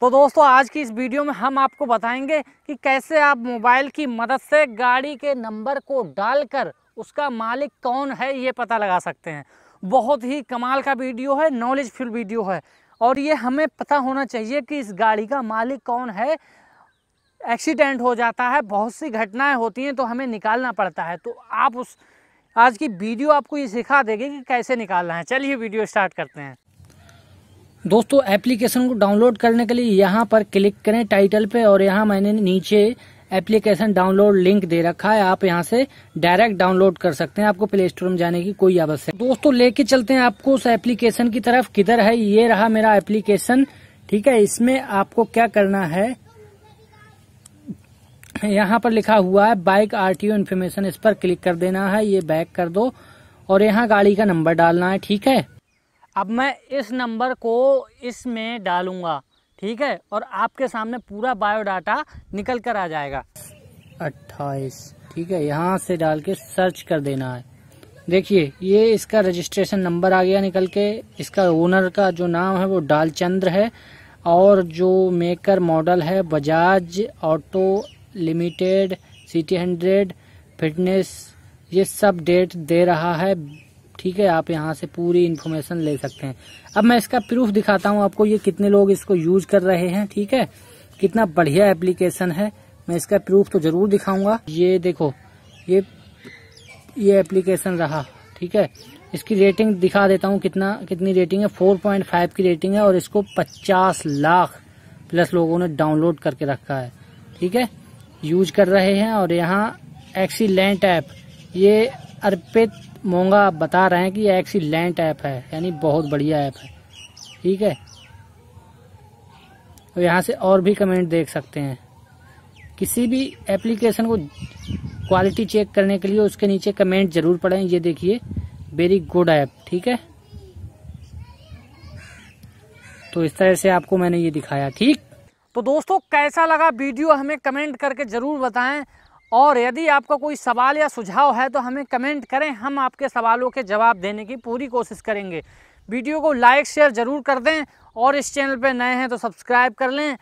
तो दोस्तों आज की इस वीडियो में हम आपको बताएंगे कि कैसे आप मोबाइल की मदद से गाड़ी के नंबर को डालकर उसका मालिक कौन है ये पता लगा सकते हैं बहुत ही कमाल का वीडियो है नॉलेज फुल वीडियो है और ये हमें पता होना चाहिए कि इस गाड़ी का मालिक कौन है एक्सीडेंट हो जाता है बहुत सी घटनाएं होती हैं तो हमें निकालना पड़ता है तो आप उस आज की वीडियो आपको ये सिखा देगी कि कैसे निकालना है चलिए वीडियो स्टार्ट करते हैं दोस्तों एप्लीकेशन को डाउनलोड करने के लिए यहाँ पर क्लिक करें टाइटल पे और यहाँ मैंने नीचे एप्लीकेशन डाउनलोड लिंक दे रखा है आप यहाँ से डायरेक्ट डाउनलोड कर सकते हैं आपको प्ले स्टोर में जाने की कोई आवश्यकता दोस्तों लेके चलते हैं आपको उस एप्लीकेशन की तरफ किधर है ये रहा मेरा एप्लीकेशन ठीक है इसमें आपको क्या करना है यहाँ पर लिखा हुआ है बाइक आरटीओ इन्फॉर्मेशन इस पर क्लिक कर देना है ये बैक कर दो और यहाँ गाड़ी का नंबर डालना है ठीक है अब मैं इस नंबर को इसमें डालूंगा ठीक है और आपके सामने पूरा बायोडाटा निकल कर आ जाएगा अट्ठाईस ठीक है यहाँ से डाल के सर्च कर देना है देखिए ये इसका रजिस्ट्रेशन नंबर आ गया निकल के इसका ओनर का जो नाम है वो डालचंद्र है और जो मेकर मॉडल है Bajaj auto limited CT hundred fitness ये सब डेट दे रहा है ठीक है आप यहाँ से पूरी इन्फॉर्मेशन ले सकते हैं अब मैं इसका प्रूफ दिखाता हूँ आपको ये कितने लोग इसको यूज कर रहे हैं ठीक है कितना बढ़िया एप्लीकेशन है मैं इसका प्रूफ तो जरूर दिखाऊंगा ये देखो ये ये एप्लीकेशन रहा ठीक है इसकी रेटिंग दिखा देता हूँ कितना कितनी रेटिंग है 4.5 की रेटिंग है और इसको 50 लाख प्लस लोगों ने डाउनलोड करके रखा है ठीक है यूज कर रहे हैं और यहाँ एक्सीलेंट ऐप ये अर्पित मोंगा बता रहे हैं कि एक्सीलेंट ऐप है यानी बहुत बढ़िया ऐप है ठीक है और यहाँ से और भी कमेंट देख सकते हैं किसी भी एप्लीकेशन को क्वालिटी चेक करने के लिए उसके नीचे कमेंट जरूर पढ़ें ये देखिए वेरी गुड ऐप ठीक है तो इस तरह से आपको मैंने ये दिखाया ठीक तो दोस्तों कैसा लगा वीडियो हमें कमेंट करके ज़रूर बताएं और यदि आपका कोई सवाल या सुझाव है तो हमें कमेंट करें हम आपके सवालों के जवाब देने की पूरी कोशिश करेंगे वीडियो को लाइक शेयर ज़रूर कर दें और इस चैनल पर नए हैं तो सब्सक्राइब कर लें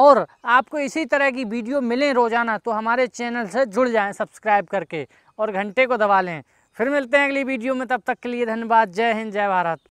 और आपको इसी तरह की वीडियो मिलें रोज़ाना तो हमारे चैनल से जुड़ जाएं सब्सक्राइब करके और घंटे को दबा लें फिर मिलते हैं अगली वीडियो में तब तक के लिए धन्यवाद जय हिंद जय भारत